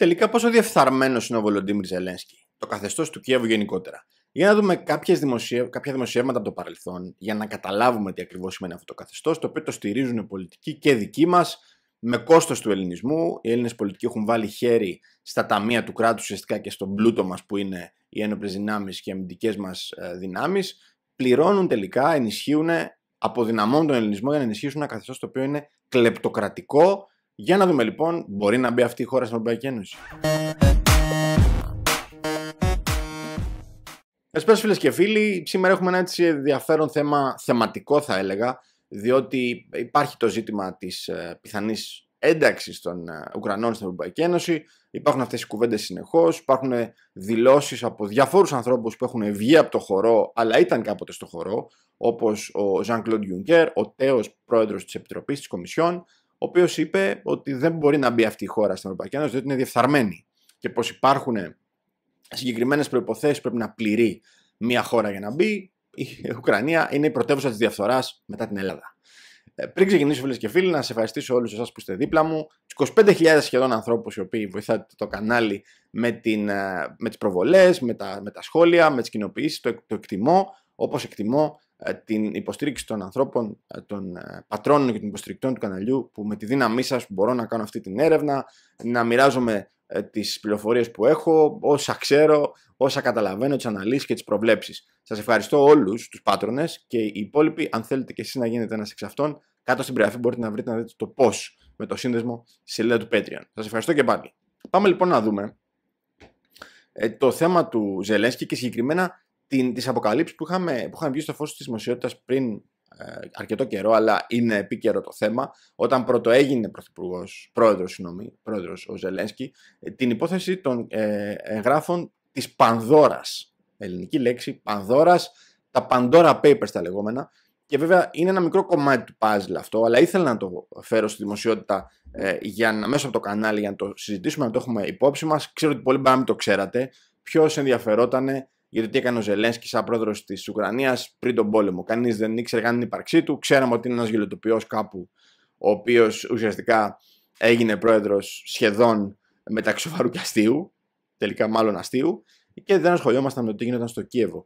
Τελικά, πόσο διεφθαρμένος είναι ο Βολοντίμιρ Ζελένσκι, το καθεστώς του Κιέβου γενικότερα. Για να δούμε κάποιες κάποια δημοσιεύματα από το παρελθόν, για να καταλάβουμε τι ακριβώς σημαίνει αυτό το καθεστώς, το οποίο το στηρίζουν οι πολιτικοί και δικοί μας, με κόστος του ελληνισμού. Οι Έλληνες πολιτικοί έχουν βάλει χέρι στα ταμεία του κράτους, ουσιαστικά και στον πλούτο μας που είναι οι ένοπλες δυνάμεις και οι αμυντικές μας ε, δυνάμεις. Πληρώνουν τελικά, ενισχύουν, αποδυναμώνουν τον ελληνισμό για να ενισχύσουν ένα καθεστώς το οποίο είναι κλεπτοκρατικό για να δούμε λοιπόν, μπορεί να μπει αυτή η χώρα στην Ευρωπαϊκή Ένωση. Εσπέρα φίλες και φίλοι. Σήμερα έχουμε ένα έτσι ενδιαφέρον θέμα, θεματικό θα έλεγα, διότι υπάρχει το ζήτημα της ε, πιθανής ένταξης των ε, Ουκρανών στην Ευρωπαϊκή Ένωση. Υπάρχουν αυτές οι κουβέντες συνεχώς, υπάρχουν ε, δηλώσεις από διαφόρους ανθρώπους που έχουν βγει από το χορό, αλλά ήταν κάποτε στο χορό, όπως ο Jean-Claude Juncker, ο τέος πρόεδρος της Επιτροπής της Κομισιόν, ο οποίος είπε ότι δεν μπορεί να μπει αυτή η χώρα στην Ευρωπαϊκή Ένωση, διότι είναι διεφθαρμένη και πως υπάρχουν συγκεκριμένες προποθέσει πρέπει να πληρεί μια χώρα για να μπει. Η Ουκρανία είναι η πρωτεύουσα της διαφθοράς μετά την Ελλάδα. Ε, πριν ξεκινήσω, φίλες και φίλοι, να σε ευχαριστήσω όλους εσάς που είστε δίπλα μου. Τους 25.000 σχεδόν ανθρώπους οι οποίοι βοηθάτε το κανάλι με, την, ε, με τις προβολές, με τα, με τα σχόλια, με τις κοινοποιήσεις. Το, το εκτιμώ όπως εκτιμώ ε, την υποστήριξη των ανθρώπων, ε, των ε, πατρώνων και των υποστηρικτών του καναλιού που με τη δύναμή σας μπορώ να κάνω αυτή την έρευνα, να μοιράζομαι τις πληροφορίες που έχω, όσα ξέρω, όσα καταλαβαίνω, τις αναλύσεις και τις προβλέψεις. Σας ευχαριστώ όλους τους πάτρονες και οι υπόλοιποι, αν θέλετε και εσείς να γίνετε ένας εξ αυτών, κάτω στην περιγραφή μπορείτε να βρείτε να δείτε το πώς, με το σύνδεσμο στη σελίδα του Patreon. Σας ευχαριστώ και πάλι. Πάμε λοιπόν να δούμε το θέμα του Ζελένσκι και συγκεκριμένα την, τις που, είχαμε, που είχαν βγει στο φως της δημοσιότητας πριν ε, αρκετό καιρό, αλλά είναι επίκαιρο το θέμα, όταν πρώτο έγινε πρωθυπουργός, πρόεδρος, συγγνώμη, πρόεδρος ο Ζελένσκι, την υπόθεση των ε, εγγράφων της Πανδώρας, ελληνική λέξη, Πανδώρας, τα Pandora Papers τα λεγόμενα, και βέβαια είναι ένα μικρό κομμάτι του puzzle αυτό, αλλά ήθελα να το φέρω στη δημοσιότητα ε, για μέσα από το κανάλι για να το συζητήσουμε, να το έχουμε υπόψη μας. Ξέρω ότι πολύ μπορεί να μην το ξέρατε. Ποιος ενδιαφερόταν γιατί τι έκανε ο Ζελένσκι σαν πρόεδρος της Ουκρανίας πριν τον πόλεμο. Κανείς δεν ήξερε καν την ύπαρξή του. Ξέραμε ότι είναι ένας γελοτοποιός κάπου, ο οποίος ουσιαστικά έγινε πρόεδρος σχεδόν μεταξύ σοβαρού και αστείου. Τελικά, μάλλον αστείου. Και δεν ασχολιόμασταν με το τι γινόταν στο Κίεβο.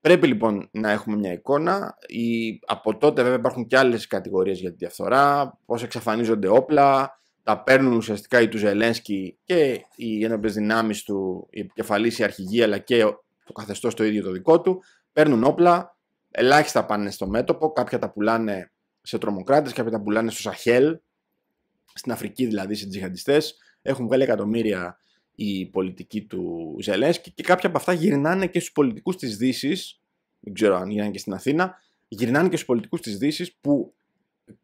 Πρέπει λοιπόν να έχουμε μια εικόνα. Η... Από τότε, βέβαια, υπάρχουν και άλλες κατηγορίες για τη διαφθορά. Πώς εξαφανίζονται όπλα, τα παίρνουν ουσιαστικά οι του Ζελένσκι και οι ένοπλες δυνάμεις του, οι επικεφαλεί, οι αρχηγοί, αλλά και το καθεστώς το ίδιο το δικό του, παίρνουν όπλα, ελάχιστα πάνε στο μέτωπο, κάποια τα πουλάνε σε τρομοκράτες, κάποια τα πουλάνε στο Σαχέλ, στην Αφρική δηλαδή, σε τζιχαντιστές. Έχουν βγάλει εκατομμύρια οι πολιτικοί του Ζελέσκι και κάποια από αυτά γυρνάνε και στους πολιτικούς της Δύσης. Δεν ξέρω αν γυρνάνε και στην Αθήνα. Γυρνάνε και στους πολιτικούς της Δύσης που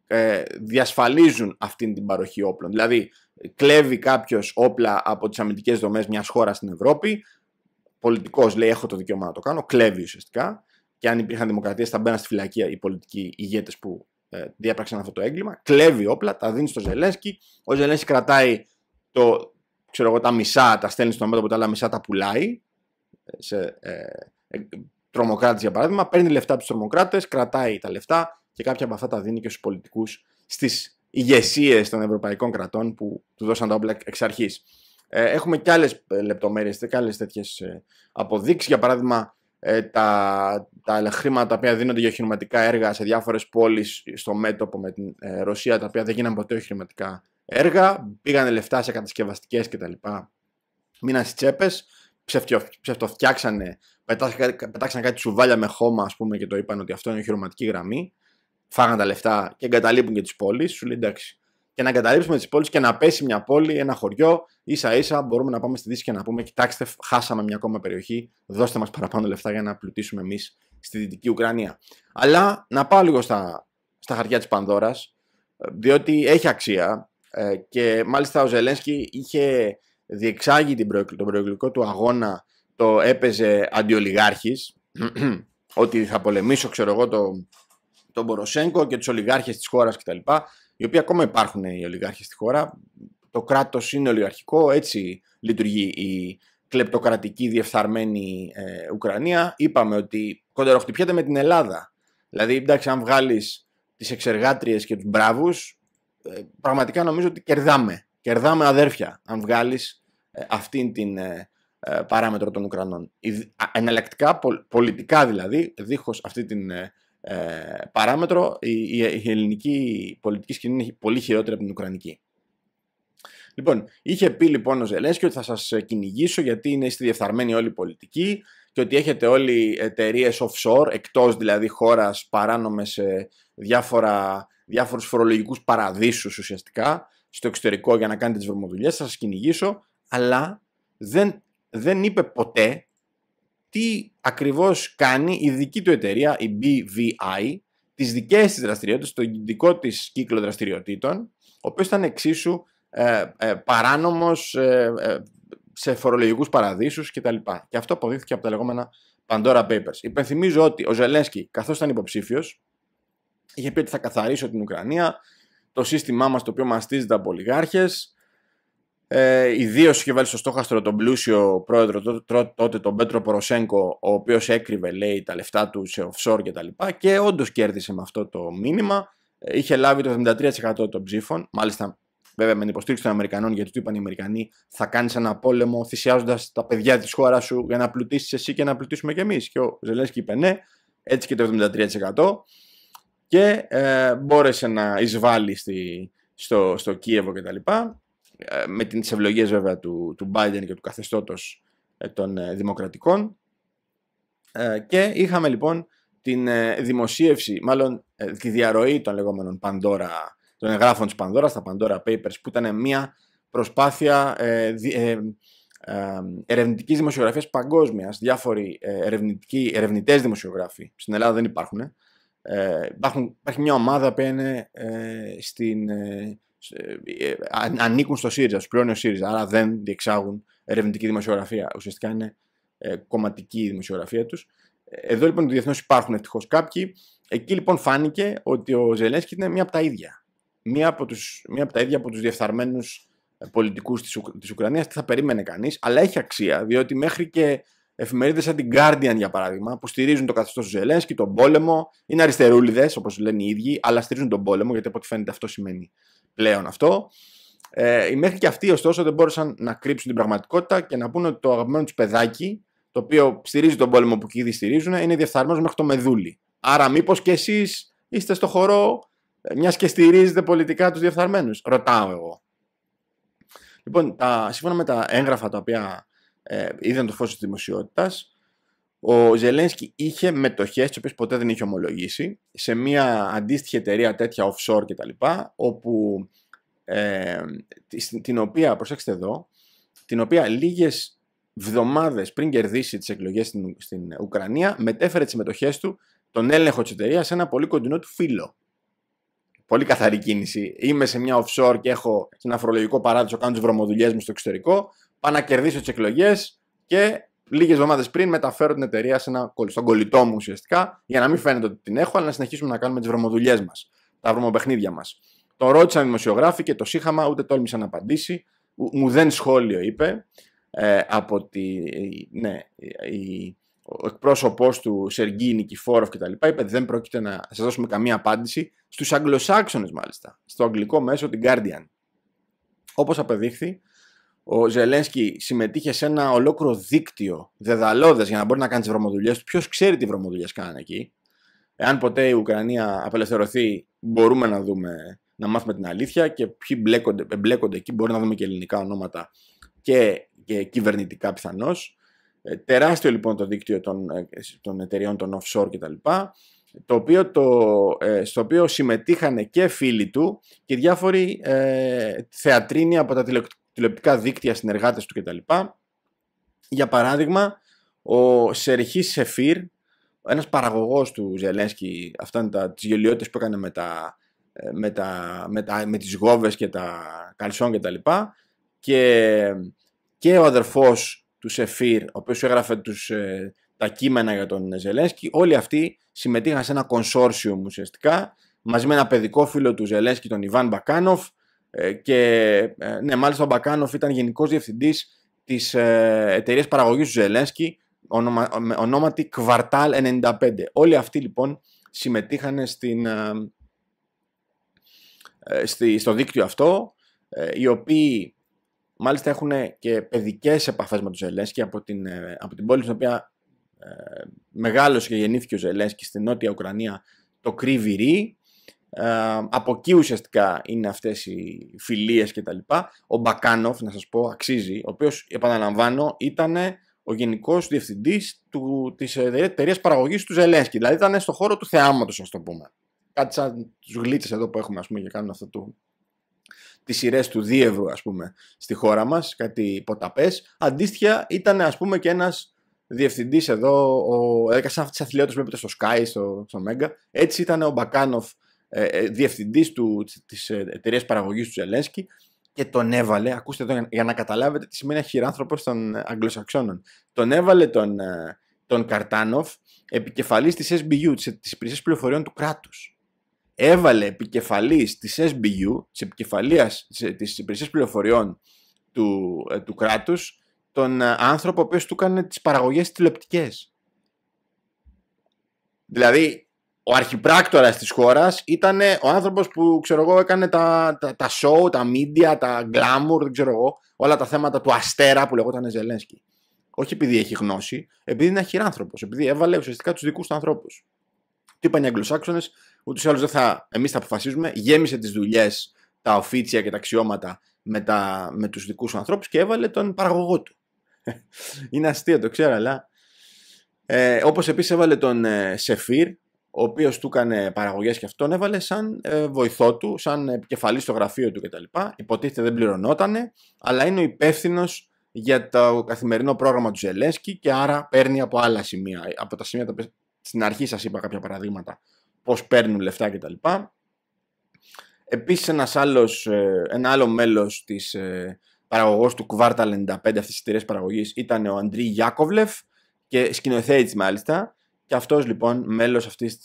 ε, διασφαλίζουν αυτή την παροχή όπλων. Δηλαδή, κλέβει κάποιος όπλα από τις αμυντικές δομές μιας χώρας στην Ευρώπη, πολιτικός λέει: Έχω το δικαίωμα να το κάνω, κλέβει ουσιαστικά. Και αν υπήρχαν δημοκρατίες, θα μπαίναν στη φυλακή οι πολιτικοί ηγέτες που ε, διέπραξαν αυτό το έγκλημα. Κλέβει όπλα, τα δίνει στο Ζελένσκι. Ο Ζελένσκι κρατάει το, ξέρω τα μισά, τα στέλνει στο μέτωπο, τα άλλα μισά τα πουλάει. Σε, ε, ε για παράδειγμα, παίρνει λεφτά από τους τρομοκράτες, κρατάει τα λεφτά και κάποια από αυτά τα δίνει και στους πολιτικούς στις ηγεσίες των ευρωπαϊκών κρατών που του δώσαν τα όπλα εξ ε, έχουμε και άλλε λεπτομέρειε και άλλες τέτοιες αποδείξεις. Για παράδειγμα, ε, τα, τα χρήματα τα οποία δίνονται για χρηματικά έργα σε διάφορες πόλεις στο μέτωπο με την ε, Ρωσία, τα οποία δεν γίνανε ποτέ χρηματικά έργα. Πήγανε λεφτά σε κατασκευαστικές κτλ. Μείναν στις τσέπες, ψευτοφτιάξανε, πετάξανε κάτι σουβάλια με χώμα, ας πούμε, και το είπαν ότι αυτό είναι χρηματική γραμμή. Φάγανε τα λεφτά και εγκαταλείπουν και τις πόλεις. Σου λέει εντάξει, και να εγκαταλείψουμε τις πόλεις και να πέσει μια πόλη, ένα χωριό. ίσα ίσα μπορούμε να πάμε στη Δύση και να πούμε: Κοιτάξτε, χάσαμε μια ακόμα περιοχή. Δώστε μας παραπάνω λεφτά για να πλουτίσουμε εμείς στη Δυτική Ουκρανία. Αλλά να πάω λίγο στα, στα χαρτιά της Πανδώρας, διότι έχει αξία. Ε, και μάλιστα ο Ζελένσκι είχε διεξάγει την τον προεκλογικό του αγώνα. Το έπαιζε αντιολιγάρχης ότι θα πολεμήσω, ξέρω εγώ, τον, τον Μποροσέγκο και τους ολιγάρχες της χώρας κτλ οι οποίοι ακόμα υπάρχουν οι ολιγάρχες στη χώρα. Το κράτος είναι ολιγαρχικό, έτσι λειτουργεί η κλεπτοκρατική διεφθαρμένη ε, Ουκρανία. Είπαμε ότι κοντεροχτυπιέται με την Ελλάδα. Δηλαδή, εντάξει, αν βγάλεις τις εξεργάτριες και τους μπράβους, ε, πραγματικά νομίζω ότι κερδάμε. Κερδάμε αδέρφια, αν βγάλεις ε, αυτήν την ε, παράμετρο των Ουκρανών. Εναλλακτικά, πολιτικά δηλαδή, δίχως αυτή την ε, παράμετρο η, η ελληνική πολιτική σκηνή είναι πολύ χειρότερη από την Ουκρανική. Λοιπόν, είχε πει λοιπόν ο Ζελέσκι ότι θα σας κυνηγήσω γιατί είναι στη διεφθαρμένη όλη πολιτική και ότι έχετε όλοι εταιρείες offshore, εκτός δηλαδή χώρας παράνομες σε διάφορου διάφορους φορολογικούς ουσιαστικά στο εξωτερικό για να κάνετε τις βρωμοδουλειές, θα σας κυνηγήσω, αλλά δεν είπε ποτέ τι ακριβώς κάνει η δική του εταιρεία, η BVI, τις δικές της δραστηριότητες, το δικό της κύκλο δραστηριοτήτων, ο οποίος ήταν εξίσου ε, ε παράνομος ε, ε, σε φορολογικούς παραδείσους κτλ. Και αυτό αποδείχθηκε από τα λεγόμενα Pandora Papers. Υπενθυμίζω ότι ο Ζελένσκι, καθώς ήταν υποψήφιος, είχε πει ότι θα καθαρίσω την Ουκρανία, το σύστημά μας το οποίο μαστίζεται από ολιγάρχες, ε, Ιδίω είχε βάλει στο στόχαστρο τον πλούσιο πρόεδρο τότε, τον Πέτρο Ποροσέγκο, ο οποίος έκρυβε, λέει, τα λεφτά του σε offshore κτλ. Και, και όντως κέρδισε με αυτό το μήνυμα. Ε, είχε λάβει το 73% των ψήφων, μάλιστα βέβαια με την υποστήριξη των Αμερικανών, γιατί του είπαν οι Αμερικανοί, θα κάνεις ένα πόλεμο θυσιάζοντας τα παιδιά της χώρας σου για να πλουτίσεις εσύ και να πλουτίσουμε κι εμείς. Και ο Ζελέσκι είπε ναι, έτσι και το 73%. Και ε, μπόρεσε να εισβάλλει στη, στο, στο Κίεβο κτλ. Ε, με τις ευλογίες βέβαια του, του Biden και του καθεστώτος ε, των ε, δημοκρατικών. Και είχαμε λοιπόν την δημοσίευση, μάλλον τη διαρροή των λεγόμενων Pandora, των εγγράφων της Pandora, στα Pandora Papers, που ήταν μια προσπάθεια ερευνητικής δημοσιογραφίας παγκόσμιας. Διάφοροι ερευνητικοί, ερευνητές δημοσιογράφοι, στην Ελλάδα δεν υπάρχουν, ε, υπάρχει μια ομάδα που είναι ε, στην, ε, ανήκουν στο ΣΥΡΙΖΑ, τους πλέον ο ΣΥΡΙΖΑ, άρα δεν διεξάγουν ερευνητική δημοσιογραφία. Ουσιαστικά είναι ε, κομματική η δημοσιογραφία τους. Ε, εδώ λοιπόν το διεθνώς υπάρχουν ευτυχώς κάποιοι. Εκεί λοιπόν φάνηκε ότι ο Ζελέσκι είναι μία από τα ίδια. Μία από, τους, μία από τα ίδια από τους διεφθαρμένους πολιτικούς της Ουκ, Ουκρανίας. Τι θα περίμενε κανείς, αλλά έχει αξία, διότι μέχρι και εφημερίδες σαν την Guardian για παράδειγμα, που στηρίζουν το καθεστώς του Ζελέσκι, τον πόλεμο, είναι αριστερούλιδες όπως λένε οι ίδιοι, αλλά στηρίζουν τον πόλεμο, γιατί από ό,τι φαίνεται αυτό σημαίνει πλέον αυτό. Ε, μέχρι και αυτοί ωστόσο δεν μπόρεσαν να κρύψουν την πραγματικότητα και να πούνε ότι το αγαπημένο τους παιδάκι, το οποίο στηρίζει τον πόλεμο που και στηρίζουν, είναι διεφθαρμένος μέχρι το μεδούλι. Άρα, μήπως και εσείς είστε στο χορό, ε, μιας και στηρίζετε πολιτικά τους διεφθαρμένους, ρωτάω εγώ. Λοιπόν, τα, σύμφωνα με τα έγγραφα τα οποία ε, είδαν το φως της δημοσιότητας. Ο Ζελένσκι είχε μετοχές, τις οποίες ποτέ δεν είχε ομολογήσει, σε μια αντίστοιχη εταιρεία τέτοια offshore κτλ, όπου, ε, την οποία, προσέξτε εδώ, την οποία λίγες βδομάδες πριν κερδίσει τις εκλογές στην, στην Ουκρανία, μετέφερε τις μετοχές του, τον έλεγχο της εταιρείας σε ένα πολύ κοντινό του φίλο. Πολύ καθαρή κίνηση. Είμαι σε μια offshore και έχω ένα αφορολογικό παράδεισο, κάνω τις βρωμοδουλειές μου στο εξωτερικό. Πάω να κερδίσω τις εκλογές και λίγες εβδομάδες πριν μεταφέρω την εταιρεία σε ένα, στον κολλητό μου ουσιαστικά, για να μην φαίνεται ότι την έχω, αλλά να συνεχίσουμε να κάνουμε τις βρωμοδουλειές μας, τα βρωμοπαιχνίδια μας. Το ρώτησαν δημοσιογράφοι και το σύχαμα, ούτε τόλμησε να απαντήσει. Μου δεν σχόλιο είπε ε, από τη, ναι, η, ο εκπρόσωπός του Σεργή Νικηφόροφ κτλ. Είπε δεν πρόκειται να σα δώσουμε καμία απάντηση στους Αγγλοσάξονες μάλιστα, στο αγγλικό μέσο, την Guardian. Όπως απεδείχθη, ο Ζελένσκι συμμετείχε σε ένα ολόκληρο δίκτυο δεδαλώδες για να μπορεί να κάνει τις βρωμοδουλειές του. Ποιος ξέρει τι βρωμοδουλειές κάνανε εκεί. Εάν ποτέ η Ουκρανία απελευθερωθεί, μπορούμε να δούμε, να μάθουμε την αλήθεια και ποιοι μπλέκονται, μπλέκονται εκεί. Μπορεί να δούμε και ελληνικά ονόματα και, και κυβερνητικά πιθανώς. Ε, τεράστιο λοιπόν το δίκτυο των, ε, των εταιριών των offshore κτλ. Το οποίο το, ε, στο οποίο συμμετείχαν και φίλοι του και διάφοροι ε, θεατρίνοι από τα τηλεοπτικά τηλεοπτικά δίκτυα, συνεργάτες του κτλ. Για παράδειγμα, ο Σερχή Σεφίρ, ένας παραγωγός του Ζελένσκι, αυτά είναι τα, τις που έκανε ε, με, τα, με, τα, με, τις γόβες και τα καλσόν και και, και ο αδερφός του Σεφίρ, ο οποίος έγραφε τους, ε, τα κείμενα για τον Ζελένσκι, όλοι αυτοί συμμετείχαν σε ένα κονσόρσιουμ ουσιαστικά, μαζί με ένα παιδικό φίλο του Ζελένσκι, τον Ιβάν Μπακάνοφ, ε, και ε, ναι, μάλιστα ο Μπακάνοφ ήταν γενικός διευθυντής της ε, εταιρείας παραγωγής του Ζελένσκι, ονόματι Κβαρτάλ 95. Όλοι αυτοί λοιπόν συμμετείχαν στο δίκτυο αυτό, οι οποίοι μάλιστα έχουν και παιδικές επαφές με τον Ζελένσκι από την, από την πόλη στην οποία μεγάλωσε και γεννήθηκε ο Ζελένσκι στην Νότια Ουκρανία, το Ρή. Ε, από εκεί ουσιαστικά είναι αυτές οι φιλίες κτλ. Ο Μπακάνοφ, να σας πω, αξίζει, ο οποίος επαναλαμβάνω, ήταν ο γενικός διευθυντής της ε, εταιρείας παραγωγής του Ζελένσκι. Δηλαδή ήταν στο χώρο του θεάματος, ας το πούμε. Κάτι σαν τους γλίτσε εδώ που έχουμε, ας πούμε, για κάνουν αυτό το. Τις σειρές του Δίευρου, ας πούμε, στη χώρα μας, κάτι ποταπές Αντίστοιχα ήταν, ας πούμε, και ένας διευθυντής εδώ, ο... σαν αυτή τη που βλέπετε στο Sky, στο, στο Έτσι ήταν ο Μπακάνοφ ε, ε, Διευθυντής τη ε, εταιρείας παραγωγής του Ζελένσκι και τον έβαλε, ακούστε εδώ για να καταλάβετε τι σημαίνει χειράνθρωπο των Αγγλοσαξώνων. Τον έβαλε τον, τον Καρτάνοφ επικεφαλής της SBU, της υπηρεσίας πληροφοριών του κράτους. Έβαλε επικεφαλής της SBU, της επικεφαλίας της υπηρεσίας πληροφοριών του, του τον άνθρωπο ο οποίος του έκανε τις παραγωγές τηλεοπτικές. Δηλαδή, ο αρχιπράκτορας της χώρας ήταν ο άνθρωπος που ξέρω εγώ έκανε τα, τα, τα show, τα media, τα glamour, δεν όλα τα θέματα του αστέρα που λεγόταν Ζελένσκι. Όχι επειδή έχει γνώση, επειδή είναι αχυράνθρωπος, επειδή έβαλε ουσιαστικά τους δικούς του ανθρώπους. Τι είπαν οι Αγγλοσάξονες, ούτως ή άλλως δεν θα, εμείς θα αποφασίζουμε, γέμισε τις δουλειές, τα οφίτσια και τα αξιώματα με, τα, με τους δικούς του ανθρώπους και έβαλε τον παραγωγό του. είναι αστείο, το ξέρω, αλλά... Ε, όπως έβαλε τον ε, Σεφίρ ο οποίος του έκανε παραγωγές και αυτόν έβαλε σαν ε, βοηθό του, σαν επικεφαλής στο γραφείο του κτλ. Υποτίθεται δεν πληρωνότανε, αλλά είναι ο υπεύθυνος για το καθημερινό πρόγραμμα του Ζελέσκι και άρα παίρνει από άλλα σημεία. Από τα σημεία τα οποία στην αρχή σας είπα κάποια παραδείγματα, πώς παίρνουν λεφτά κτλ. Επίσης, ένας άλλος, ε, ένα άλλο μέλος της ε, παραγωγή του Κουβάρτα 95 αυτής της εταιρείας παραγωγής ήταν ο Αντρί Γιάκοβλεφ και σκηνοθέτης μάλιστα και αυτός, λοιπόν μέλος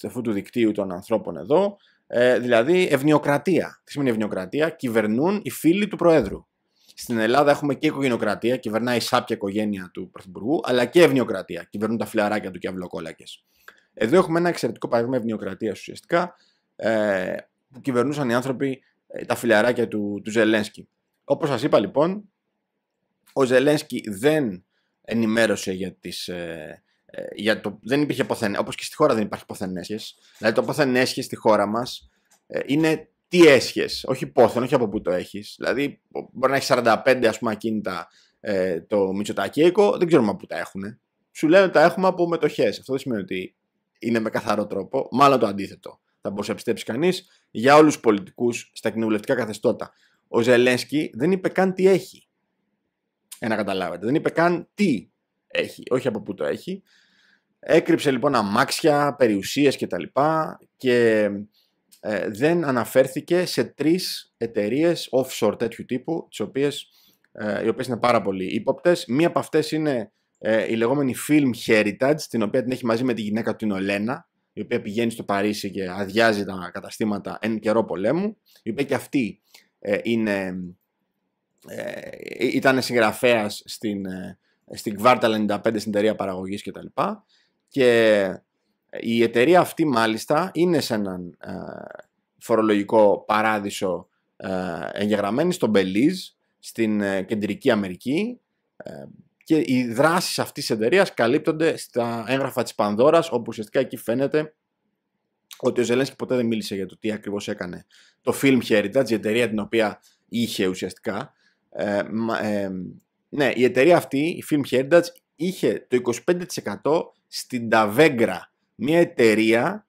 αυτού του δικτύου των ανθρώπων εδώ, ε, δηλαδή ευνοιοκρατία. Τι σημαίνει ευνοιοκρατία, κυβερνούν οι φίλοι του Προέδρου. Στην Ελλάδα έχουμε και οικογενειοκρατία, κυβερνάει η σάπια οικογένεια του Πρωθυπουργού, αλλά και ευνοιοκρατία, κυβερνούν τα φιλαράκια του και αυλοκόλακες. Εδώ έχουμε ένα εξαιρετικό παράδειγμα ευνοιοκρατίας ουσιαστικά, ε, που κυβερνούσαν οι άνθρωποι ε, τα φιλαράκια του, του Ζελένσκι. Όπως σας είπα λοιπόν, ο Ζελένσκι δεν ενημέρωσε για τις. Ε, ε, για το, δεν υπήρχε όπως και στη χώρα δεν υπάρχει πόθεν έσχες. Δηλαδή το πόθεν έσχες στη χώρα μας ε, είναι τι έσχες, όχι πόθεν, όχι από πού το έχεις. Δηλαδή μπορεί να έχει 45 ας πούμε ακίνητα ε, το Μητσοτακέικο, δεν ξέρουμε από πού τα έχουν. Σου λένε ότι τα έχουμε από μετοχές. Αυτό δεν σημαίνει ότι είναι με καθαρό τρόπο, μάλλον το αντίθετο. Θα μπορούσε να πιστέψει κανείς για όλους τους πολιτικούς στα κοινοβουλευτικά καθεστώτα. Ο Ζελένσκι δεν είπε καν τι έχει. Ένα καταλάβετε. Δεν είπε καν τι έχει, όχι από πού το έχει. Έκρυψε λοιπόν αμάξια, περιουσίες Και, τα λοιπά και ε, δεν αναφέρθηκε σε τρεις εταιρείες offshore τέτοιου τύπου, τις οποίες, ε, οι οποίες είναι πάρα πολύ ύποπτες. Μία από αυτές είναι ε, η λεγόμενη Film Heritage, την οποία την έχει μαζί με τη γυναίκα του την Ολένα, η οποία πηγαίνει στο Παρίσι και αδειάζει τα καταστήματα εν καιρό πολέμου, η οποία και αυτή ε, είναι, ήταν συγγραφέας στην, στην Κβάρταλ 95 στην εταιρεία παραγωγής κτλ. Και, και ε, η εταιρεία αυτή μάλιστα είναι σε έναν ε, φορολογικό παράδεισο ε, εγγεγραμμένη στο Μπελίζ, στην ε, Κεντρική Αμερική και οι δράσεις αυτής της εταιρείας καλύπτονται στα έγγραφα της Πανδώρας όπου ουσιαστικά εκεί φαίνεται ότι ο Ζελένσκι ποτέ δεν μίλησε για το τι ακριβώς έκανε το Film Heritage, η εταιρεία την οποία είχε ουσιαστικά ναι, η εταιρεία αυτή, η Film Heritage, είχε το 25% στην Tavegra, μια εταιρεία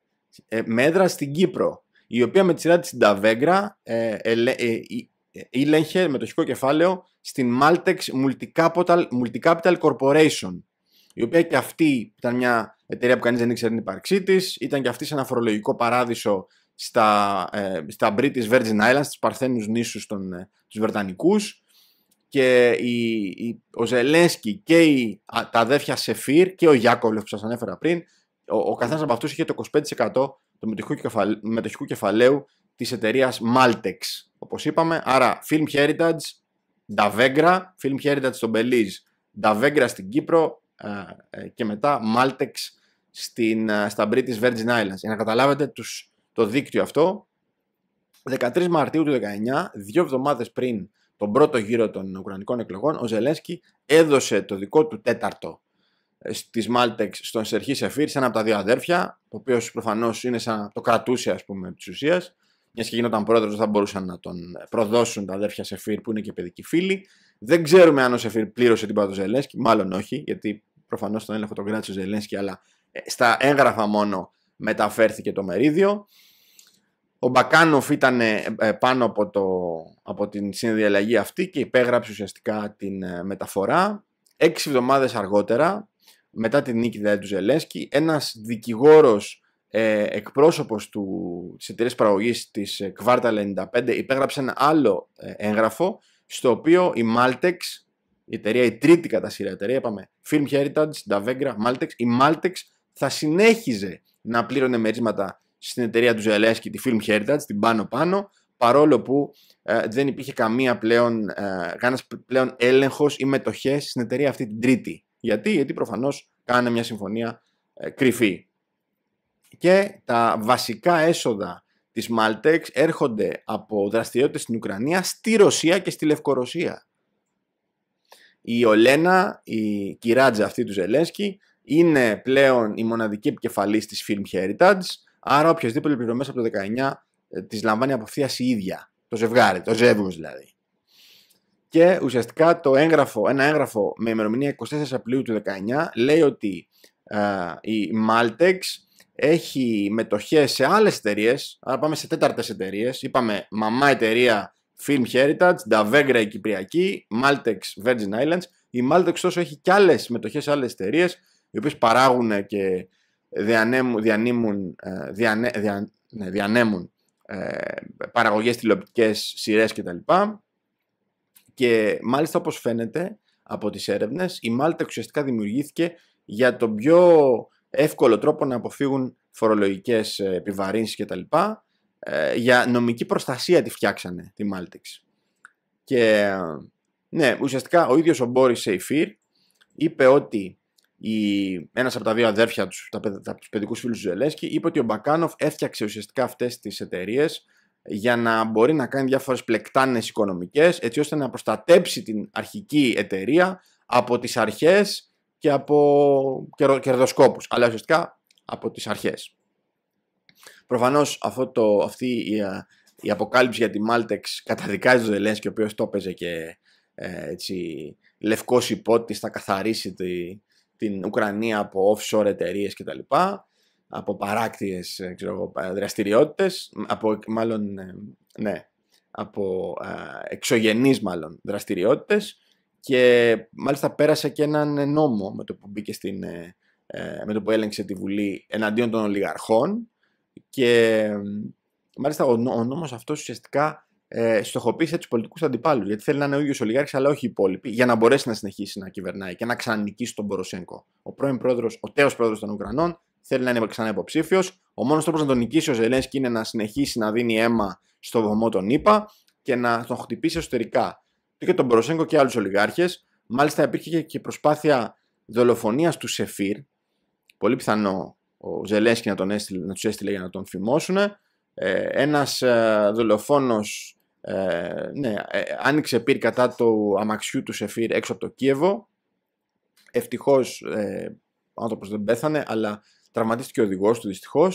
ε, με έδρα στην Κύπρο, η οποία με τη σειρά της στην ε, ε, ε, με το χικό κεφάλαιο στην Maltex Multicapital, Multicapital Corporation, η οποία και αυτή ήταν μια εταιρεία που κανείς δεν ήξερε την ύπαρξή της, ήταν και αυτή σε ένα φορολογικό παράδεισο στα, ε, στα British Virgin Islands, στις παρθένους νήσους των, ε, τους Βρετανικούς, και η, η, ο Ζελένσκι και η, τα αδέφια Σεφίρ και ο Γιάκοβλεφ που σας ανέφερα πριν, ο, ο καθένας από αυτούς είχε το 25% του μετοχικού, κεφαλαίου, μετοχικού κεφαλαίου της εταιρείας Maltex, όπως είπαμε. Άρα, Film Heritage, Da Film Heritage στο Belize, Da στην Κύπρο ε, ε, και μετά Maltex στην, ε, στα British Virgin Islands. Για να καταλάβετε τους, το δίκτυο αυτό, 13 Μαρτίου του 19, δύο εβδομάδες πριν τον πρώτο γύρο των Ουκρανικών εκλογών, ο Ζελένσκι έδωσε το δικό του τέταρτο ε, στις Μάλτεξ στον Σερχή Σεφίρ, σαν από τα δύο αδέρφια, ο οποίος προφανώς είναι σαν το κρατούσε, ας πούμε, της ουσίας. Μιας και γινόταν πρόεδρος, θα μπορούσαν να τον προδώσουν τα αδέρφια Σεφίρ που είναι και παιδικοί φίλοι. Δεν ξέρουμε αν ο Σεφίρ πλήρωσε την του Ζελένσκι, μάλλον όχι, γιατί προφανώς τον έλεγχο τον κράτησε ο Ζελένσκι, αλλά ε, στα έγγραφα μόνο μεταφέρθηκε το μερίδιο. Ο Μπακάνοφ ήταν ε, ε, πάνω από, το, από την συνδιαλλαγή αυτή και υπέγραψε ουσιαστικά την ε, μεταφορά. Έξι εβδομάδες αργότερα, μετά την νίκη δηλαδή, του Ζελέσκη, ένας δικηγόρος ε, εκπρόσωπος του, της εταιρείας παραγωγής της Κβάρτα 95 υπέγραψε ένα άλλο έγγραφο στο οποίο η Maltex, η εταιρεία, η τρίτη κατά σειρά εταιρεία, είπαμε Film Heritage, Davegra, Maltex, η Maltex θα συνέχιζε να πλήρωνε μερίσματα στην εταιρεία του ζελέσκι τη Film Heritage, την πάνω-πάνω, παρόλο που ε, δεν υπήρχε καμία πλέον, ε, κανένας πλέον έλεγχος ή μετοχές στην εταιρεία αυτή την τρίτη. Γιατί, γιατί προφανώς κάνανε μια συμφωνία ε, κρυφή. Και τα βασικά έσοδα της Maltex έρχονται από δραστηριότητες στην Ουκρανία, στη Ρωσία και στη Λευκορωσία. Η Ολένα, η κυράτζα αυτή του Ζελέσκη, είναι πλέον η μοναδική επικεφαλής της Film Heritage, Άρα οποιασδήποτε πληρωμές από το 19 ε, τις λαμβάνει απευθεία η ίδια. Το ζευγάρι, το ζεύγος δηλαδή. Και ουσιαστικά το έγγραφο, ένα έγγραφο με ημερομηνία 24 Απριλίου του 19 λέει ότι η Maltex έχει μετοχές σε άλλες εταιρείες, άρα πάμε σε τέταρτες εταιρείες. είπαμε μαμά εταιρεία Film Heritage, Davegra η Κυπριακή, Maltex Virgin Islands. Η Maltex ωστόσο έχει και άλλες μετοχές σε άλλες εταιρείες, οι οποίες παράγουν και ε, ναι, διανέμουν, διανύμουν, διανέ, διανέμουν παραγωγές τηλεοπτικές σειρές κτλ. Και μάλιστα όπως φαίνεται από τις έρευνες η Μάλτα ουσιαστικά δημιουργήθηκε για τον πιο εύκολο τρόπο να αποφύγουν φορολογικές ε, επιβαρύνσεις κτλ. Ε, για νομική προστασία τη φτιάξανε τη Μάλτεξ. Και ναι, ουσιαστικά ο ίδιος ο Μπόρις Σεϊφίρ είπε ότι η, ένας από τα δύο αδέρφια τους, τα, τα, τους παιδικούς φίλους του Ζελέσκη, είπε ότι ο Μπακάνοφ έφτιαξε ουσιαστικά αυτές τις εταιρείες για να μπορεί να κάνει διάφορες πλεκτάνες οικονομικές, έτσι ώστε να προστατέψει την αρχική εταιρεία από τις αρχές και από κερδοσκόπους, αλλά ουσιαστικά από τις αρχές. Προφανώς αυτό το, αυτή η, η αποκάλυψη για τη Μάλτεξ καταδικάζει τον Ζελέσκη, ο οποίος το έπαιζε και ε, έτσι, λευκός υπότης θα καθαρίσει τη, την Ουκρανία από offshore εταιρείες κτλ. Από παράκτιες ε, δραστηριότητε, από μάλλον ε, ναι, από ε, εξωγενείς μάλλον δραστηριότητες και μάλιστα πέρασε και έναν νόμο με το που μπήκε με το που έλεγξε τη Βουλή εναντίον των ολιγαρχών και μάλιστα ο, νόμος αυτός ουσιαστικά ε, στοχοποίησε τους πολιτικούς αντιπάλους. Γιατί θέλει να είναι ο ίδιος ολιγάρχης, αλλά όχι οι υπόλοιποι, για να μπορέσει να συνεχίσει να κυβερνάει και να ξανανικήσει τον Ποροσέγκο. Ο πρώην πρόεδρος, ο τέος πρόεδρος των Ουκρανών, θέλει να είναι ξανά υποψήφιος. Ο μόνος τρόπος να τον νικήσει ο Ζελένσκι είναι να συνεχίσει να δίνει αίμα στο βωμό των ΗΠΑ και να τον χτυπήσει εσωτερικά. Και τον Ποροσέγκο και άλλους ολιγάρχες. Μάλιστα υπήρχε και προσπάθεια δολοφονίας του Σεφίρ. Πολύ πιθανό ο Ζελένσκι να, τον έστειλε, να τους έστειλε για να τον φημώσουν. Ένα ε, ένας ε, ε, ναι, ε, ε, άνοιξε πυρ κατά το αμαξιού του Σεφίρ έξω από το Κίεβο. Ευτυχώς ε, ο άνθρωπος δεν πέθανε, αλλά τραυματίστηκε ο οδηγός του δυστυχώς.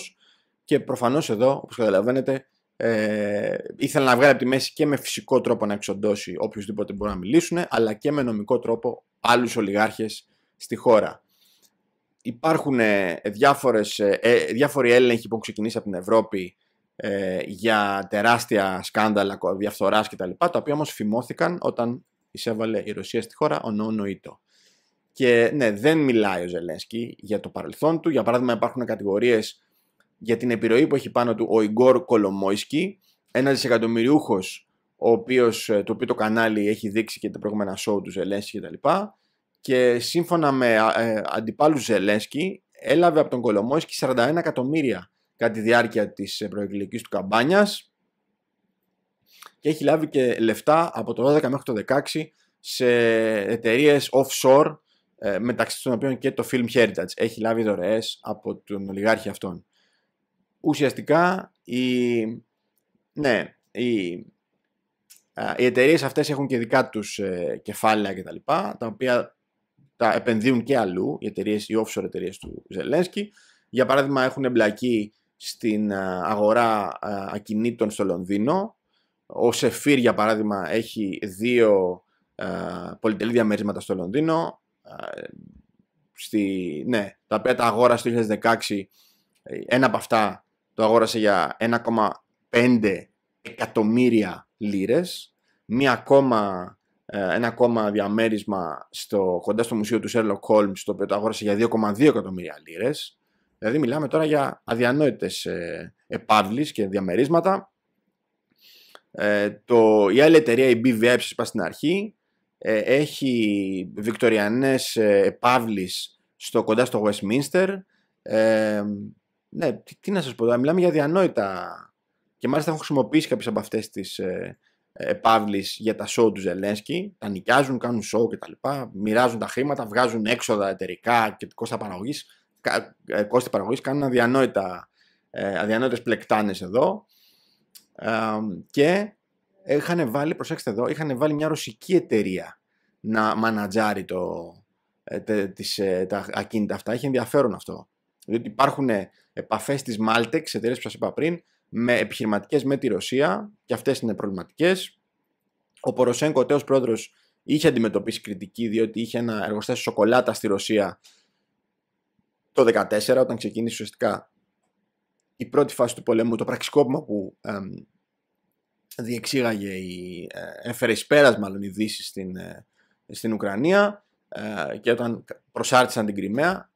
Και προφανώς εδώ, όπως καταλαβαίνετε, ε, να βγάλει από τη μέση και με φυσικό τρόπο να εξοντώσει οποιοδήποτε μπορεί να μιλήσουν, αλλά και με νομικό τρόπο άλλους ολιγάρχες στη χώρα. Υπάρχουν διάφορες, ε, διάφοροι έλεγχοι που έχουν ξεκινήσει από την Ευρώπη ε, για τεράστια σκάνδαλα διαφθορά κτλ. Τα οποία όμως φημώθηκαν όταν εισέβαλε η Ρωσία στη χώρα ο Νοονοήτο. Και ναι, δεν μιλάει ο Ζελένσκι για το παρελθόν του. Για παράδειγμα, υπάρχουν κατηγορίες για την επιρροή που έχει πάνω του ο Ιγκόρ Κολομόισκι, ένας δισεκατομμυριούχος, ο οποίος, ε, το οποίο το κανάλι έχει δείξει και τα προηγούμενα show του Ζελένσκι κτλ. Και, και σύμφωνα με ε, ε αντιπάλους Ζελένσκι, έλαβε από τον Κολομόισκι 41 εκατομμύρια κατά τη διάρκεια της ε, προεκλογικής του καμπάνιας και έχει λάβει και λεφτά από το 12 μέχρι το 16 σε εταιρείες offshore ε, μεταξύ των οποίων και το Film Heritage έχει λάβει δωρεές από τον ολιγάρχη αυτόν. Ουσιαστικά η, ναι, οι, οι εταιρείες αυτές έχουν και δικά τους ε, κεφάλαια κτλ τα τα οποία τα επενδύουν και αλλού, οι, εταιρείες, οι offshore εταιρείες του Ζελένσκι. Για παράδειγμα έχουν εμπλακεί στην ε, αγορά ε, ακινήτων στο Λονδίνο. Ο Σεφίρ, για παράδειγμα, έχει δύο ε, πολυτελή διαμέρισματα στο Λονδίνο. Στη, ναι, τα οποία τα αγόρασε το 2016, ένα από αυτά το αγόρασε για 1,5 εκατομμύρια λίρες. Μία ακόμα, ένα ακόμα διαμέρισμα στο, κοντά στο μουσείο του Sherlock Holmes, το οποίο το αγόρασε για 2,2 εκατομμύρια λίρες. Δηλαδή μιλάμε τώρα για αδιανόητες ε, και διαμερίσματα. Ε, το, η άλλη εταιρεία, η BVI, είπα στην αρχή, ε, έχει βικτοριανές ε, επάβλεις στο, κοντά στο Westminster. Ε, ναι, τι, τι, να σας πω μιλάμε για αδιανόητα. Και μάλιστα έχουν χρησιμοποιήσει κάποιες από αυτές τις ε, επαύλεις για τα σόου του Ζελένσκι. Τα νοικιάζουν, κάνουν σόου κτλ. Μοιράζουν τα χρήματα, βγάζουν έξοδα εταιρικά και κόστα παραγωγής ε, κόστη παραγωγής κάνουν αδιανόητα, ε, αδιανόητες πλεκτάνες εδώ και είχαν βάλει, προσέξτε εδώ, είχαν βάλει μια ρωσική εταιρεία να μανατζάρει το, ε, τις, τα ακίνητα αυτά. Έχει ενδιαφέρον αυτό. Διότι υπάρχουν επαφές της Maltex, εταιρείες που σας είπα πριν, με επιχειρηματικές με τη Ρωσία και αυτές είναι προβληματικές. Ο Ποροσέγκο, ο τέος πρόεδρος, είχε αντιμετωπίσει κριτική διότι είχε ένα εργοστάσιο σοκολάτα στη Ρωσία το 2014 όταν ξεκίνησε ουσιαστικά η πρώτη φάση του πολέμου, το πραξικόπημα που διεξήγαγε, η, ε, έφερε εις πέρας μάλλον η Δύση στην, ε, στην Ουκρανία ε, και όταν προσάρτησαν την Κρυμαία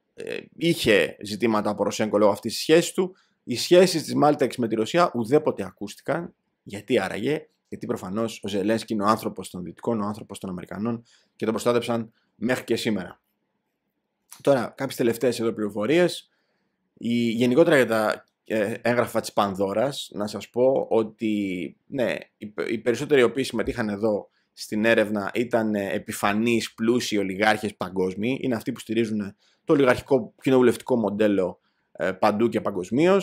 είχε ζητήματα από Ρωσέγκο λόγω αυτής της σχέσης του. Οι σχέσεις της Μάλτεξ με τη Ρωσία ουδέποτε ακούστηκαν. Γιατί άραγε, γιατί προφανώς ο Ζελέσκι είναι ο άνθρωπος των Δυτικών, ο άνθρωπος των Αμερικανών και τον προστάτεψαν μέχρι και σήμερα. Τώρα, κάποιες τελευταίες εδώ πληροφορίες. Γενικότερα για τα ε, έγγραφα της Πανδώρας, να σας πω ότι ναι, οι περισσότεροι οι οποίοι συμμετείχαν εδώ στην έρευνα ήταν επιφανείς, πλούσιοι ολιγάρχες παγκόσμιοι. Είναι αυτοί που στηρίζουν το ολιγαρχικό κοινοβουλευτικό μοντέλο ε, παντού και παγκοσμίως.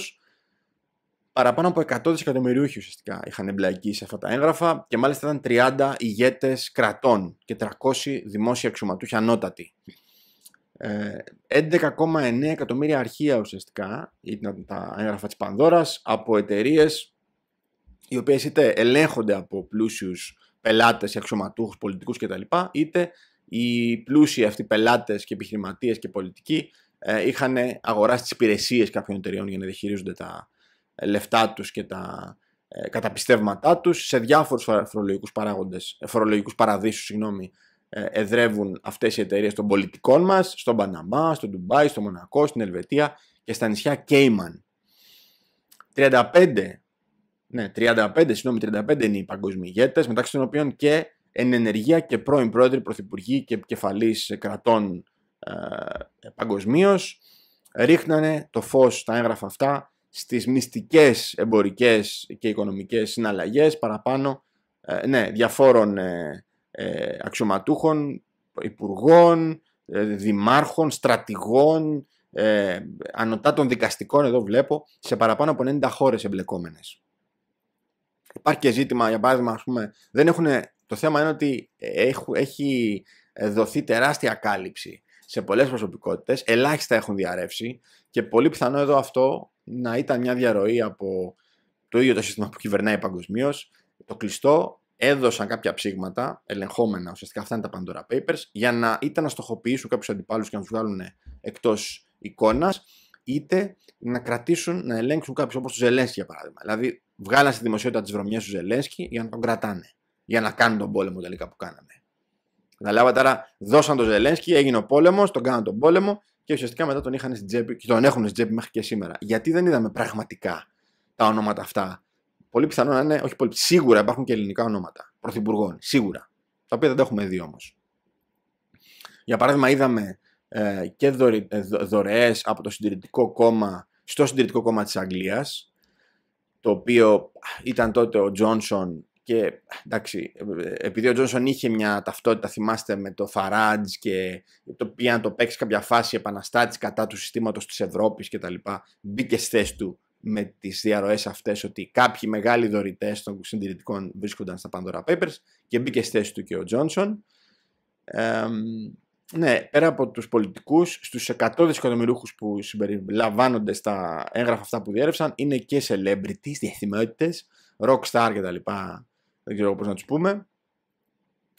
Παραπάνω από 100 δισεκατομμυρίουχοι ουσιαστικά είχαν εμπλακεί σε αυτά τα έγγραφα και μάλιστα ήταν 30 ηγέτες κρατών και 300 δημόσια αξιωματούχοι ανώτατοι. 11,9 ε, εκατομμύρια αρχεία ουσιαστικά ήταν τα έγγραφα της Πανδώρας από εταιρείες οι οποίες είτε ελέγχονται από πλούσιους πελάτες ή αξιωματούχους πολιτικούς κτλ είτε οι πλούσιοι αυτοί πελάτες και επιχειρηματίες και πολιτικοί ε, είχαν αγοράσει τις υπηρεσίες κάποιων εταιρεών για να διαχειρίζονται τα ε, λεφτά τους και τα καταπιστεύματά τους σε διάφορους φορολογικούς, παράγοντες, φορολογικούς παραδείσους συγγνώμη, ε, εδρεύουν αυτές οι εταιρείες των πολιτικών μας, στον Παναμά, στο Ντουμπάι, στο Μονακό, στην Ελβετία και στα νησιά Κέιμαν. 35, ναι, 35, συγγνώμη, 35 είναι οι παγκοσμιοι ηγέτε, μεταξύ των οποίων και εν ενεργεία και πρώην πρόεδροι, πρωθυπουργοί και κεφαλής κρατών ε, παγκοσμίως, ρίχνανε το φως στα έγγραφα αυτά στις μυστικές εμπορικές και οικονομικές συναλλαγές παραπάνω ε, ναι, διαφόρων ε, ε, αξιωματούχων, υπουργών, ε, δημάρχων, στρατηγών, ε, δικαστικών εδώ βλέπω, σε παραπάνω από 90 χώρες εμπλεκόμενες. Υπάρχει και ζήτημα, για παράδειγμα, ας πούμε, δεν έχουν, το θέμα είναι ότι έχει δοθεί τεράστια κάλυψη σε πολλές προσωπικότητες, ελάχιστα έχουν διαρρεύσει και πολύ πιθανό εδώ αυτό να ήταν μια διαρροή από το ίδιο το σύστημα που κυβερνάει παγκοσμίως, το κλειστό έδωσαν κάποια ψήγματα, ελεγχόμενα ουσιαστικά αυτά είναι τα Pandora Papers, για να είτε να στοχοποιήσουν κάποιους αντιπάλους και να τους βγάλουν εκτός εικόνας, είτε να κρατήσουν, να ελέγξουν κάποιους όπως τους Ζελένσκι για παράδειγμα. Δηλαδή, βγάλαν στη δημοσιότητα τις βρωμιές του Ζελένσκι για να τον κρατάνε. Για να κάνουν τον πόλεμο τελικά που κάνανε. Καταλάβατε, δηλαδή, άρα δώσαν τον Ζελένσκι, έγινε ο πόλεμος, τον κάναν τον πόλεμο και ουσιαστικά μετά τον είχαν στην τσέπη και τον έχουν στην τσέπη μέχρι και σήμερα. Γιατί δεν είδαμε πραγματικά τα ονόματα αυτά πολύ πιθανό να είναι, όχι πολύ, σίγουρα υπάρχουν και ελληνικά ονόματα πρωθυπουργών, σίγουρα. Τα οποία δεν τα έχουμε δει όμως. Για παράδειγμα, είδαμε ε, και ε, δωρε, από το συντηρητικό κόμμα, στο συντηρητικό κόμμα της Αγγλίας, το οποίο ήταν τότε ο Τζόνσον και εντάξει, ε, επειδή ο Τζόνσον είχε μια ταυτότητα, θυμάστε, με το Φαράτζ και το πήγε να το παίξει κάποια φάση επαναστάτης κατά του συστήματος της Ευρώπης κτλ. μπήκε στι θέση του με τις διαρροές αυτές ότι κάποιοι μεγάλοι δωρητές των συντηρητικών βρίσκονταν στα Pandora Papers και μπήκε στη θέση του και ο Τζόνσον. ναι, πέρα από τους πολιτικούς, στους 100 δισεκατομμυρούχους που συμπεριλαμβάνονται στα έγγραφα αυτά που διέρευσαν, είναι και celebrities, διεθνότητες, rockstar και τα λοιπά, δεν ξέρω πώς να τους πούμε.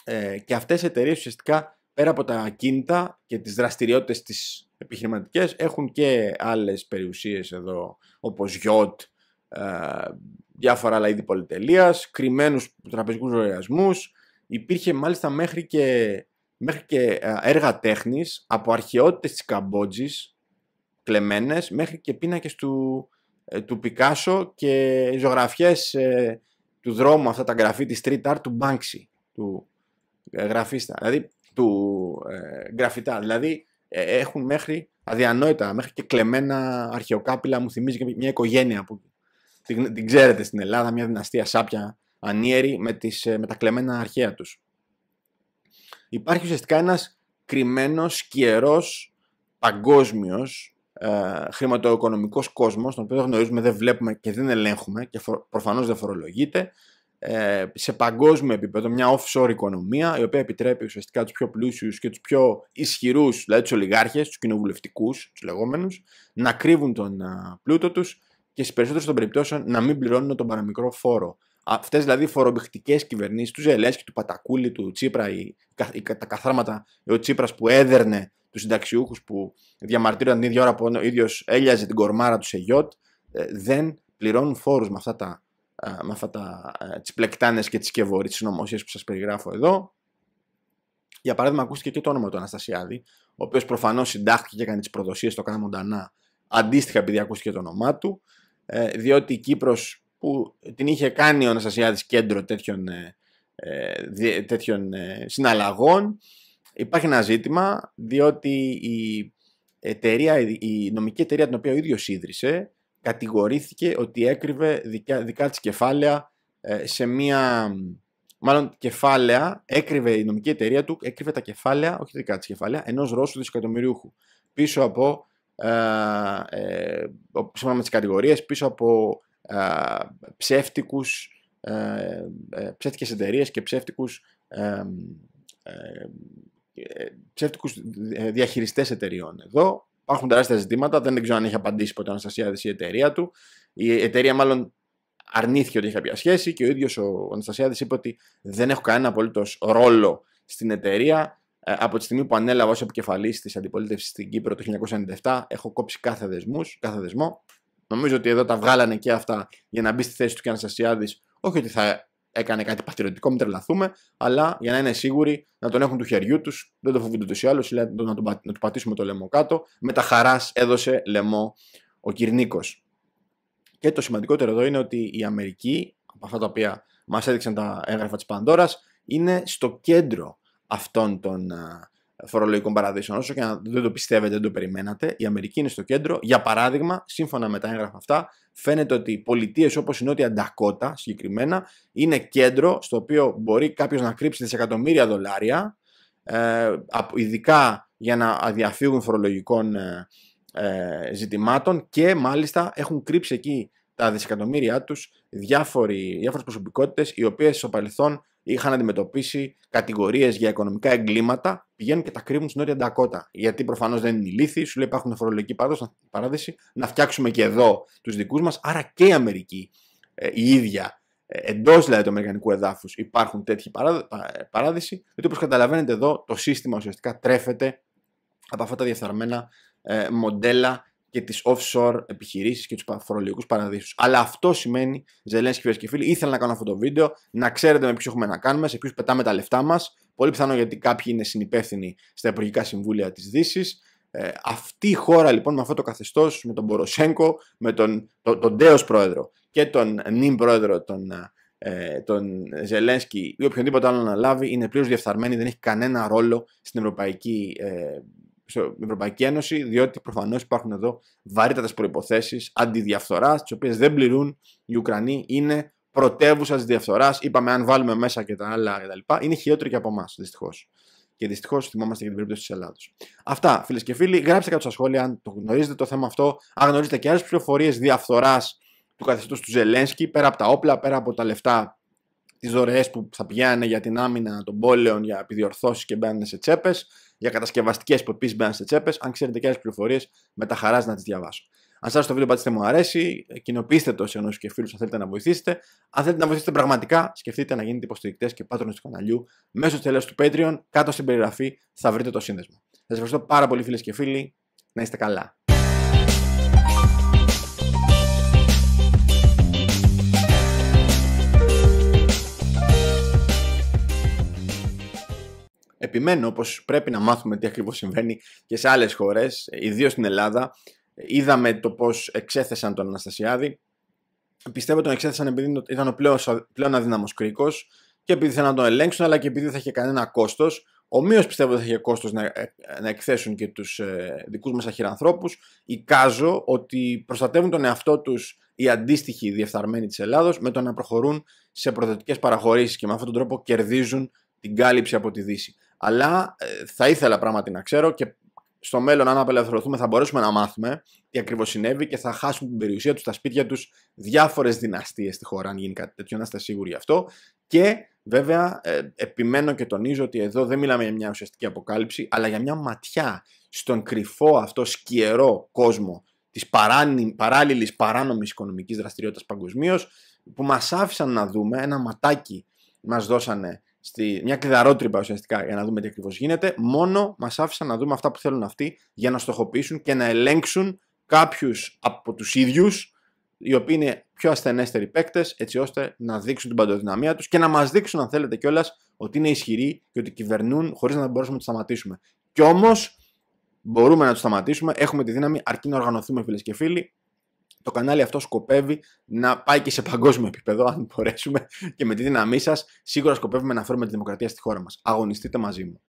Ε, και αυτές οι εταιρείες ουσιαστικά πέρα από τα κίνητα και τις δραστηριότητες τις επιχειρηματικές έχουν και άλλες περιουσίες εδώ όπως γιότ, ε, διάφορα άλλα είδη πολυτελείας, κρυμμένους τραπεζικούς λογαριασμούς. Υπήρχε μάλιστα μέχρι και, μέχρι και ε, έργα τέχνης από αρχαιότητες της Καμπότζης, κλεμμένες, μέχρι και πίνακες του, ε, του Πικάσο και ζωγραφιές του δρόμου, αυτά τα γραφή της street art του Banksy, του γραφίστα. Δηλαδή του ε, Δηλαδή ε, έχουν μέχρι αδιανόητα, μέχρι και κλεμμένα αρχαιοκάπηλα, μου θυμίζει και μια οικογένεια που την, ξέρετε στην Ελλάδα, μια δυναστεία σάπια ανίερη με, τις, ε, με τα κλεμμένα αρχαία τους. Υπάρχει ουσιαστικά ένας κρυμμένος, σκιερός, παγκόσμιος, ε, χρηματοοικονομικός κόσμος, τον οποίο δεν γνωρίζουμε, δεν βλέπουμε και δεν ελέγχουμε και προφανώς δεν φορολογείται ε, σε παγκόσμιο επίπεδο μια offshore οικονομία η οποία επιτρέπει ουσιαστικά τους πιο πλούσιους και τους πιο ισχυρούς, δηλαδή τους ολιγάρχες, τους κοινοβουλευτικούς, τους λεγόμενους, να κρύβουν τον ε, πλούτο τους και στις περισσότερες των περιπτώσεων να μην πληρώνουν τον παραμικρό φόρο. Αυτές δηλαδή οι φορομπηχτικές κυβερνήσεις τους Ζελέσκη, του Πατακούλη, του Τσίπρα, τα καθάρματα, ο Τσίπρας που έδερνε τους συνταξιούχους που διαμαρτύρονταν την ίδια ώρα που ο ίδιος έλιαζε την κορμάρα του σε γιότ, ε, δεν πληρώνουν φόρους με αυτά τα με αυτά τα, τις πλεκτάνες και τις σκευόροι, τις νομοσίες που σας περιγράφω εδώ. Για παράδειγμα, ακούστηκε και το όνομα του Αναστασιάδη, ο οποίος προφανώς συντάχθηκε και έκανε τις προδοσίες στο Κάνα Μοντανά, αντίστοιχα επειδή ακούστηκε το όνομά του, ε, διότι η Κύπρος που την είχε κάνει ο Αναστασιάδης κέντρο τέτοιων, ε, ε, τέτοιων συναλλαγών, υπάρχει ένα ζήτημα, διότι η, εταιρεία, η νομική εταιρεία την οποία ο ίδιος ίδρυσε, κατηγορήθηκε ότι έκρυβε δικά, δικά της κεφάλαια ε, σε μία... Μάλλον κεφάλαια, έκρυβε η νομική εταιρεία του, έκρυβε τα κεφάλαια, όχι δικά της κεφάλαια, ενός Ρώσου δισεκατομμυριούχου. Πίσω από, ε, ε, κατηγορίες, πίσω από ε, ψεύτικους, ε, ε ψεύτικες εταιρείες και ψεύτικους, ε, ε ψεύτικους διαχειριστές εταιρείων. Εδώ Υπάρχουν τεράστια ζητήματα. Δεν, ξέρω αν έχει απαντήσει ποτέ ο Αναστασιάδης η εταιρεία του. Η εταιρεία, μάλλον, αρνήθηκε ότι είχε κάποια σχέση και ο ίδιος ο Αναστασιάδης είπε ότι δεν έχω κανένα απολύτως ρόλο στην εταιρεία. Ε, από τη στιγμή που ανέλαβα ως επικεφαλής της αντιπολίτευσης στην Κύπρο το 1997, έχω κόψει κάθε, δεσμούς, κάθε δεσμό. Νομίζω ότι εδώ τα βγάλανε και αυτά για να μπει στη θέση του και ο Αναστασιάδης. Όχι ότι θα έκανε κάτι παθηρωτικό, μην τρελαθούμε, αλλά για να είναι σίγουροι να τον έχουν του χεριού τους, δεν το φοβούνται ούτως ή άλλως, να, να, να του πατήσουμε το λαιμό κάτω. Με τα χαράς έδωσε λαιμό ο Κυρνίκος. Και το σημαντικότερο εδώ είναι ότι η Αμερική, από αυτά τα οποία μας έδειξαν τα έγγραφα της Πανδώρας, είναι στο κέντρο αυτών των φορολογικών παραδείσεων. Όσο και αν δεν το πιστεύετε, δεν το περιμένατε, η Αμερική είναι στο κέντρο. Για παράδειγμα, σύμφωνα με τα έγγραφα αυτά, φαίνεται ότι οι πολιτείες όπως η Νότια Ντακότα συγκεκριμένα είναι κέντρο στο οποίο μπορεί κάποιος να κρύψει δισεκατομμύρια δολάρια, ε, ειδικά για να διαφύγουν φορολογικών ε, ε, ζητημάτων και μάλιστα έχουν κρύψει εκεί τα δισεκατομμύρια τους διάφοροι, διάφορες προσωπικότητες οι οποίες στο παρελθόν είχαν αντιμετωπίσει κατηγορίες για οικονομικά εγκλήματα πηγαίνουν και τα κρύβουν στην Νότια Ντακότα. Γιατί προφανώς δεν είναι ηλίθιοι, σου λέει υπάρχουν φορολογική παράδοση, να φτιάξουμε και εδώ τους δικούς μας, άρα και η Αμερική ε, η ίδια ε, εντός δηλαδή του Αμερικανικού εδάφους υπάρχουν τέτοιοι ε, παράδεισοι, γιατί όπως καταλαβαίνετε εδώ το σύστημα ουσιαστικά τρέφεται από αυτά τα διαφθαρμένα μοντέλα και τις offshore επιχειρήσεις και τους φορολογικούς παραδείσους. Αλλά αυτό σημαίνει, Ζελένσκι, φίλες και φίλοι, ήθελα να κάνω αυτό το βίντεο, να ξέρετε με ποιους έχουμε να κάνουμε, σε ποιους πετάμε τα λεφτά μας. Πολύ πιθανό γιατί κάποιοι είναι συνυπεύθυνοι στα υπουργικά συμβούλια της Δύσης. Ε, αυτή η χώρα λοιπόν με αυτό το καθεστώς, με τον Μποροσέγκο, με τον, το, τον πρόεδρο και τον νυν πρόεδρο, τον, ε, τον Ζελένσκι ή οποιονδήποτε άλλο να λάβει, είναι πλήρως διεφθαρμένη, δεν έχει κανένα ρόλο στην ευρωπαϊκή ε, στην Ευρωπαϊκή Ένωση, διότι προφανώς υπάρχουν εδώ βαρύτατες προποθέσει αντιδιαφθοράς, τις οποίες δεν πληρούν οι Ουκρανοί. Είναι πρωτεύουσας διαφθοράς. Είπαμε, αν βάλουμε μέσα και τα άλλα κτλ. Είναι χειρότεροι και από εμάς, δυστυχώς. Και δυστυχώς θυμόμαστε και την περίπτωση της Ελλάδος. Αυτά, φίλες και φίλοι. Γράψτε κάτω στα σχόλια αν το γνωρίζετε το θέμα αυτό. Αν γνωρίζετε και άλλες πληροφορίες διαφθοράς του καθεστώ του Ζελένσκι, πέρα από τα όπλα, πέρα από τα λεφτά, τις δωρεές που θα πηγαίνανε για την άμυνα των πόλεων, για επιδιορθώσεις και μπαίνουν σε τσέπες για κατασκευαστικές που επίσης μπαίνουν σε τσέπες. Αν ξέρετε και άλλες πληροφορίες, με τα χαράς να τις διαβάσω. Αν σας το βίντεο πατήστε μου αρέσει, κοινοποιήστε το σε ενός και φίλους αν θέλετε να βοηθήσετε. Αν θέλετε να βοηθήσετε πραγματικά, σκεφτείτε να γίνετε υποστηρικτές και πάτρονες του καναλιού μέσω της του Patreon. Κάτω στην περιγραφή θα βρείτε το σύνδεσμο. Σας ευχαριστώ πάρα πολύ, φίλες και φίλοι. Να είστε καλά. Επιμένω πως πρέπει να μάθουμε τι ακριβώς συμβαίνει και σε άλλες χώρες, ιδίως στην Ελλάδα. Είδαμε το πώς εξέθεσαν τον Αναστασιάδη. Πιστεύω τον εξέθεσαν επειδή ήταν ο πλέον, πλέον αδύναμος κρίκος και επειδή θέλουν να τον ελέγξουν, αλλά και επειδή δεν θα είχε κανένα κόστος. Ομοίως πιστεύω ότι θα είχε κόστος να, ε, να εκθέσουν και τους ε, δικούς μας αχυρανθρώπους. Εικάζω ότι προστατεύουν τον εαυτό τους οι αντίστοιχοι διεφθαρμένοι της Ελλάδος με το να προχωρούν σε προδοτικέ παραχωρήσεις και με αυτόν τον τρόπο κερδίζουν την κάλυψη από τη Δύση. Αλλά ε, θα ήθελα πράγματι να ξέρω και στο μέλλον, αν απελευθερωθούμε, θα μπορέσουμε να μάθουμε τι ακριβώς συνέβη και θα χάσουν την περιουσία τους, τα σπίτια τους, διάφορες δυναστείες στη χώρα. Αν γίνει κάτι τέτοιο, να είστε σίγουροι γι' αυτό. Και βέβαια, ε, επιμένω και τονίζω ότι εδώ δεν μιλάμε για μια ουσιαστική αποκάλυψη, αλλά για μια ματιά στον κρυφό αυτό σκιερό κόσμο της παράλληλης παράνομης οικονομικής δραστηριότητας παγκοσμίως, που μας άφησαν να δούμε ένα ματάκι, μας δώσανε στη, μια κλειδαρότρυπα ουσιαστικά για να δούμε τι ακριβώς γίνεται. Μόνο μας άφησαν να δούμε αυτά που θέλουν αυτοί για να στοχοποιήσουν και να ελέγξουν κάποιους από τους ίδιους, οι οποίοι είναι πιο ασθενέστεροι παίκτες, έτσι ώστε να δείξουν την παντοδυναμία τους και να μας δείξουν, αν θέλετε κιόλας, ότι είναι ισχυροί και ότι κυβερνούν χωρίς να μπορέσουμε να τους σταματήσουμε. Κι όμως μπορούμε να τους σταματήσουμε, έχουμε τη δύναμη αρκεί να οργανωθούμε, φίλες και φίλοι το κανάλι αυτό σκοπεύει να πάει και σε παγκόσμιο επίπεδο, αν μπορέσουμε και με τη δύναμή σας. Σίγουρα σκοπεύουμε να φέρουμε τη δημοκρατία στη χώρα μας. Αγωνιστείτε μαζί μου.